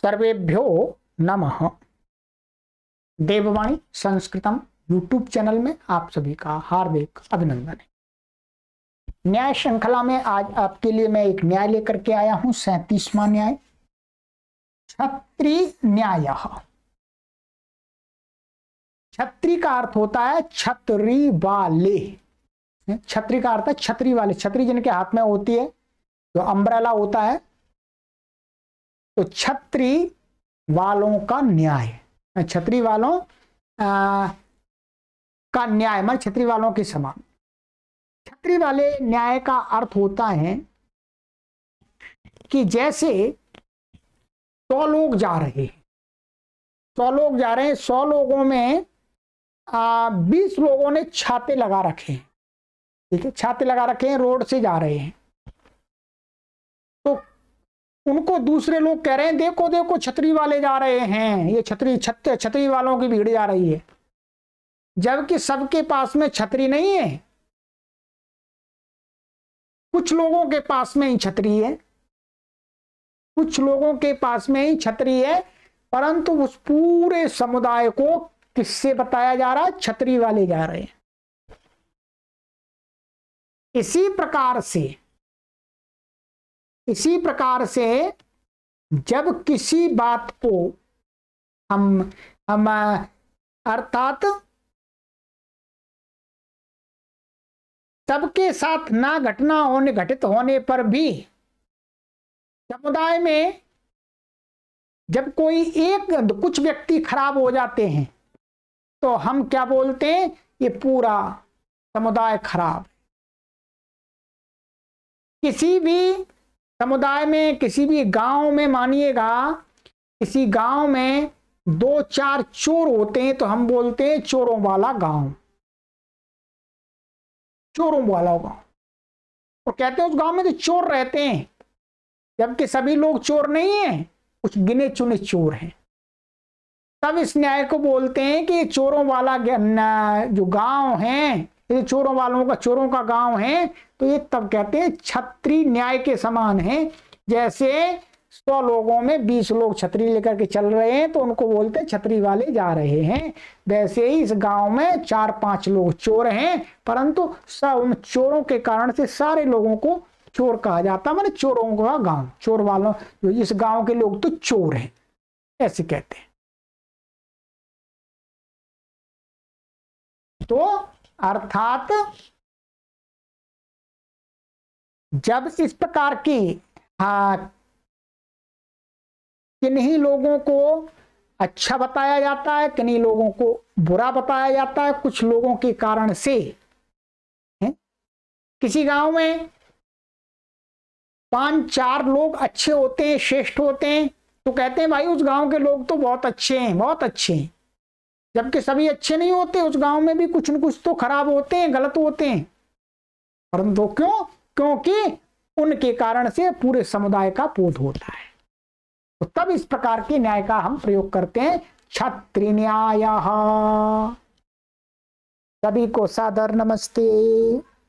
सर्वेभ्यो नमः देववाणी संस्कृतम YouTube channel में आप सभी का हार्दिक अभिनंदन है न्याय श्रृंखला में आज आपके लिए मैं एक न्याय लेकर के आया हूं सैतीसवा न्याय छत्री न्याय छत्री का अर्थ होता है छत्री वाले छत्री का अर्थ है छत्री वाले छत्री जिनके हाथ में होती है जो अम्ब्रेला होता है तो छत्री वालों का न्याय छत्री वालों आ, का न्याय मान छत्री वालों के समान छत्री वाले न्याय का अर्थ होता है कि जैसे सौ लोग जा रहे हैं सौ लोग जा रहे हैं सौ लोगों में बीस लोगों ने छाते लगा रखे हैं ठीक है छाते लगा रखे हैं रोड से जा रहे हैं उनको दूसरे लोग कह रहे हैं देखो देखो छतरी वाले जा रहे हैं ये छतरी छत छतरी वालों की भीड़ जा रही है जबकि सबके पास में छतरी नहीं है कुछ लोगों के पास में ही छतरी है कुछ लोगों के पास में ही छतरी है परंतु उस पूरे समुदाय को किससे बताया जा रहा है छतरी वाले जा रहे हैं इसी प्रकार से इसी प्रकार से जब किसी बात को हम हम अर्थात सबके साथ ना घटना होने घटित होने पर भी समुदाय में जब कोई एक कुछ व्यक्ति खराब हो जाते हैं तो हम क्या बोलते हैं ये पूरा समुदाय खराब किसी भी समुदाय में किसी भी गांव में मानिएगा किसी गांव में दो चार चोर होते हैं तो हम बोलते हैं चोरों वाला गांव चोरों वाला गांव और कहते हैं उस गांव में तो चोर रहते हैं जबकि सभी लोग चोर नहीं हैं कुछ गिने चुने चोर हैं तब इस न्याय को बोलते हैं कि चोरों वाला जो गांव है ये चोरों वालों का चोरों का गांव है तो ये तब कहते हैं छत्री न्याय के समान है जैसे सौ लोगों में बीस लोग छतरी लेकर के चल रहे हैं तो उनको बोलते छतरी वाले जा रहे हैं वैसे ही इस गांव में चार पांच लोग चोर हैं परंतु सब उन चोरों के कारण से सारे लोगों को चोर कहा जाता मतलब चोरों का गांव चोर वालों जो इस गांव के लोग तो चोर हैं ऐसे कहते हैं तो अर्थात जब इस प्रकार की किन्हीं लोगों को अच्छा बताया जाता है किन्हीं लोगों को बुरा बताया जाता है कुछ लोगों के कारण से है? किसी गांव में पांच चार लोग अच्छे होते हैं श्रेष्ठ होते हैं तो कहते हैं भाई उस गांव के लोग तो बहुत अच्छे हैं बहुत अच्छे हैं जबकि सभी अच्छे नहीं होते उस गांव में भी कुछ न कुछ तो खराब होते हैं गलत होते हैं परंतु क्यों क्योंकि उनके कारण से पूरे समुदाय का बोध होता है तो तब इस प्रकार के न्याय का हम प्रयोग करते हैं छत्र न्याय सभी को सादर नमस्ते